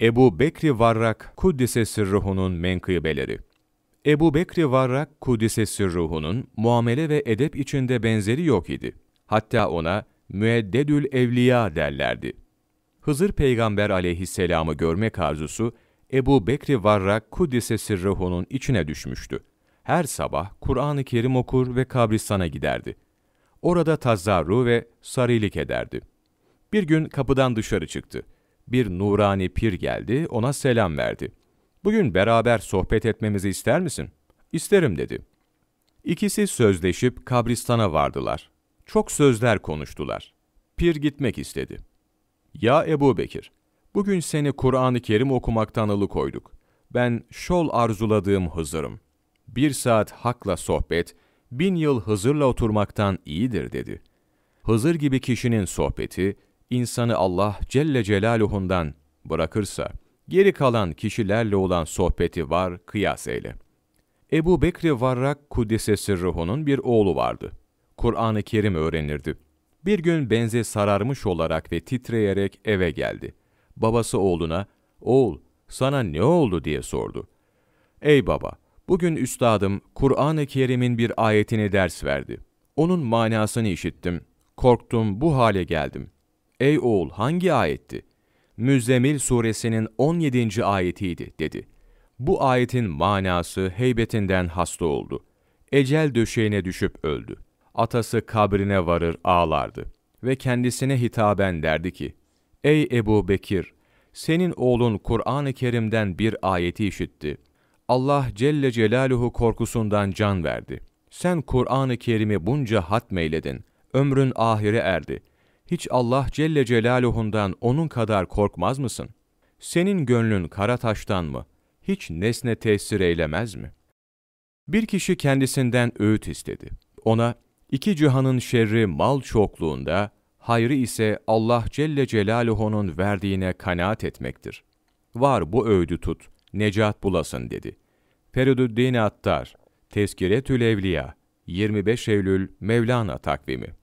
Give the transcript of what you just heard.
Ebu Bekri Varrak Kuddise Sirruhu'nun menkıbeleri Ebu Bekri Varrak Kuddise Sirruhu'nun muamele ve edep içinde benzeri yok idi. Hatta ona müeddedül evliya derlerdi. Hızır Peygamber aleyhisselamı görmek arzusu Ebu Bekri Varrak Kuddise Sirruhu'nun içine düşmüştü. Her sabah Kur'an-ı Kerim okur ve kabristana giderdi. Orada tazarru ve sarilik ederdi. Bir gün kapıdan dışarı çıktı.'' bir nurani pir geldi, ona selam verdi. Bugün beraber sohbet etmemizi ister misin? İsterim dedi. İkisi sözleşip kabristana vardılar. Çok sözler konuştular. Pir gitmek istedi. Ya Ebu Bekir, bugün seni Kur'an-ı Kerim okumaktan alıkoyduk. Ben şol arzuladığım Hızır'ım. Bir saat hakla sohbet, bin yıl Hızır'la oturmaktan iyidir dedi. Hızır gibi kişinin sohbeti, insanı Allah Celle Celaluhu'ndan bırakırsa, geri kalan kişilerle olan sohbeti var kıyas eyle. Ebu Bekri Varrak Kudüs'e sırruhunun bir oğlu vardı. Kur'an-ı Kerim öğrenirdi. Bir gün benze sararmış olarak ve titreyerek eve geldi. Babası oğluna, oğul sana ne oldu diye sordu. Ey baba, bugün üstadım Kur'an-ı Kerim'in bir ayetini ders verdi. Onun manasını işittim. Korktum bu hale geldim. Ey oğul hangi ayetti? Müzzemil suresinin 17. ayetiydi dedi. Bu ayetin manası heybetinden hasta oldu. Ecel döşeğine düşüp öldü. Atası kabrine varır ağlardı ve kendisine hitaben derdi ki, Ey Ebu Bekir, senin oğlun Kur'an-ı Kerim'den bir ayeti işitti. Allah Celle Celaluhu korkusundan can verdi. Sen Kur'an-ı Kerim'i bunca hatmeyledin. Ömrün ahire erdi hiç Allah Celle Celaluhu'ndan onun kadar korkmaz mısın? Senin gönlün kara taştan mı? Hiç nesne tesir eylemez mi? Bir kişi kendisinden öğüt istedi. Ona, iki cihanın şerri mal çokluğunda, hayrı ise Allah Celle Celaluhu'nun verdiğine kanaat etmektir. Var bu öğüdü tut, necat bulasın dedi. Feridüddin Attar, Tezkiretül Evliya, 25 Eylül Mevlana takvimi